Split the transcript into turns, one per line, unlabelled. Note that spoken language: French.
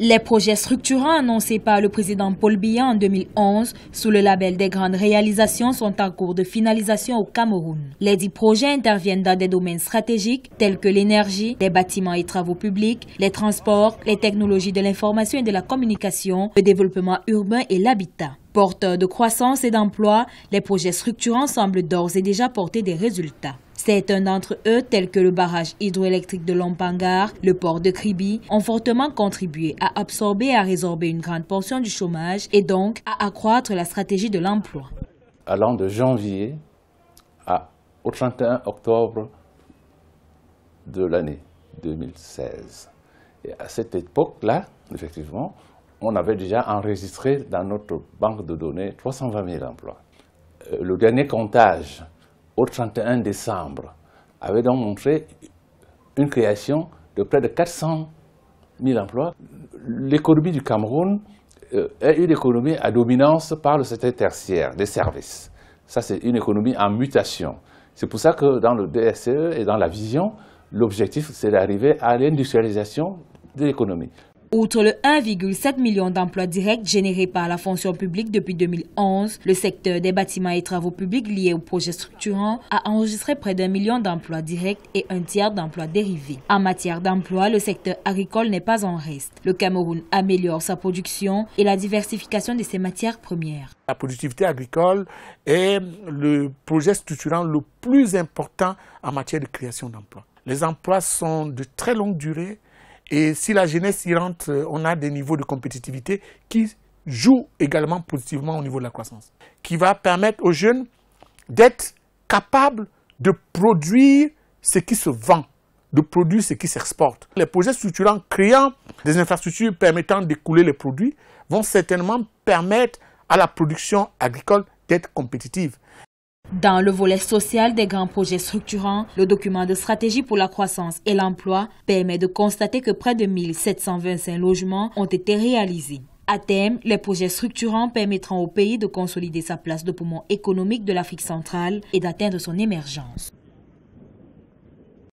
Les projets structurants annoncés par le président Paul Biya en 2011 sous le label des grandes réalisations sont en cours de finalisation au Cameroun. Les dix projets interviennent dans des domaines stratégiques tels que l'énergie, les bâtiments et travaux publics, les transports, les technologies de l'information et de la communication, le développement urbain et l'habitat. Porteurs de croissance et d'emploi, les projets structurants semblent d'ores et déjà porter des résultats. Certains d'entre eux, tels que le barrage hydroélectrique de Lompangar, le port de Kribi, ont fortement contribué à absorber et à résorber une grande portion du chômage et donc à accroître la stratégie de l'emploi.
Allant de janvier à, au 31 octobre de l'année 2016. Et à cette époque-là, effectivement, on avait déjà enregistré dans notre banque de données 320 000 emplois. Euh, le dernier comptage au 31 décembre avait donc montré une création de près de 400 000 emplois. L'économie du Cameroun euh, est une économie à dominance par le secteur tertiaire, des services. Ça, c'est une économie en mutation. C'est pour ça que dans le DSE et dans la vision, l'objectif, c'est d'arriver à l'industrialisation de l'économie.
Outre le 1,7 million d'emplois directs générés par la fonction publique depuis 2011, le secteur des bâtiments et travaux publics liés aux projets structurants a enregistré près d'un million d'emplois directs et un tiers d'emplois dérivés. En matière d'emploi, le secteur agricole n'est pas en reste. Le Cameroun améliore sa production et la diversification de ses matières premières.
La productivité agricole est le projet structurant le plus important en matière de création d'emplois. Les emplois sont de très longue durée et si la jeunesse y rentre, euh, on a des niveaux de compétitivité qui jouent également positivement au niveau de la croissance, qui va permettre aux jeunes d'être capables de produire ce qui se vend, de produire ce qui s'exporte. Les projets structurants créant des infrastructures permettant d'écouler les produits vont certainement permettre à la production agricole d'être compétitive.
Dans le volet social des grands projets structurants, le document de stratégie pour la croissance et l'emploi permet de constater que près de 1725 logements ont été réalisés. À terme, les projets structurants permettront au pays de consolider sa place de poumon économique de l'Afrique centrale et d'atteindre son émergence.